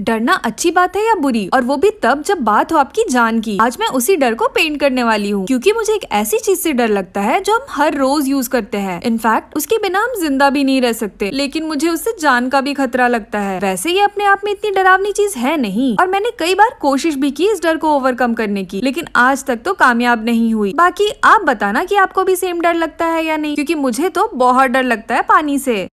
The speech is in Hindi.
डरना अच्छी बात है या बुरी और वो भी तब जब बात हो आपकी जान की आज मैं उसी डर को पेंट करने वाली हूँ क्योंकि मुझे एक ऐसी चीज से डर लगता है जो हम हर रोज यूज करते हैं इनफैक्ट उसके बिना हम जिंदा भी नहीं रह सकते लेकिन मुझे उससे जान का भी खतरा लगता है वैसे ये अपने आप में इतनी डरावनी चीज है नहीं और मैंने कई बार कोशिश भी की इस डर को ओवरकम करने की लेकिन आज तक तो कामयाब नहीं हुई बाकी आप बताना की आपको भी सेम डर लगता है या नहीं क्यूँकी मुझे तो बहुत डर लगता है पानी ऐसी